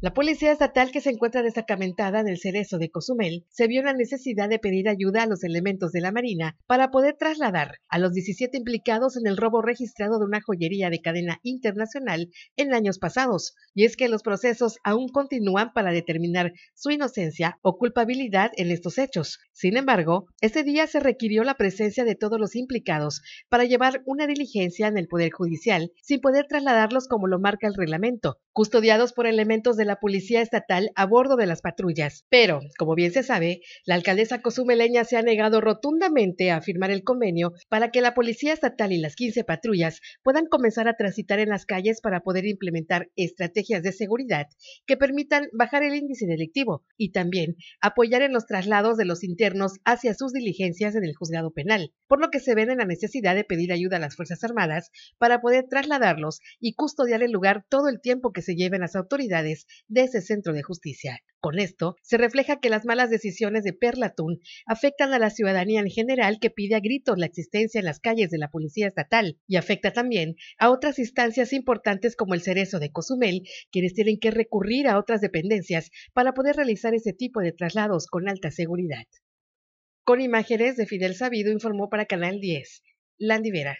La policía estatal que se encuentra destacamentada en el cerezo de Cozumel se vio en la necesidad de pedir ayuda a los elementos de la Marina para poder trasladar a los 17 implicados en el robo registrado de una joyería de cadena internacional en años pasados. Y es que los procesos aún continúan para determinar su inocencia o culpabilidad en estos hechos. Sin embargo, ese día se requirió la presencia de todos los implicados para llevar una diligencia en el Poder Judicial sin poder trasladarlos como lo marca el reglamento. Custodiados por elementos de la Policía Estatal a bordo de las patrullas. Pero, como bien se sabe, la alcaldesa cozumeleña se ha negado rotundamente a firmar el convenio para que la Policía Estatal y las 15 patrullas puedan comenzar a transitar en las calles para poder implementar estrategias de seguridad que permitan bajar el índice delictivo y también apoyar en los traslados de los internos hacia sus diligencias en el juzgado penal por lo que se ven en la necesidad de pedir ayuda a las Fuerzas Armadas para poder trasladarlos y custodiar el lugar todo el tiempo que se lleven las autoridades de ese centro de justicia. Con esto, se refleja que las malas decisiones de Perlatún afectan a la ciudadanía en general que pide a gritos la existencia en las calles de la Policía Estatal y afecta también a otras instancias importantes como el Cerezo de Cozumel, quienes tienen que recurrir a otras dependencias para poder realizar ese tipo de traslados con alta seguridad. Con imágenes de Fidel Sabido informó para Canal 10, Landivera.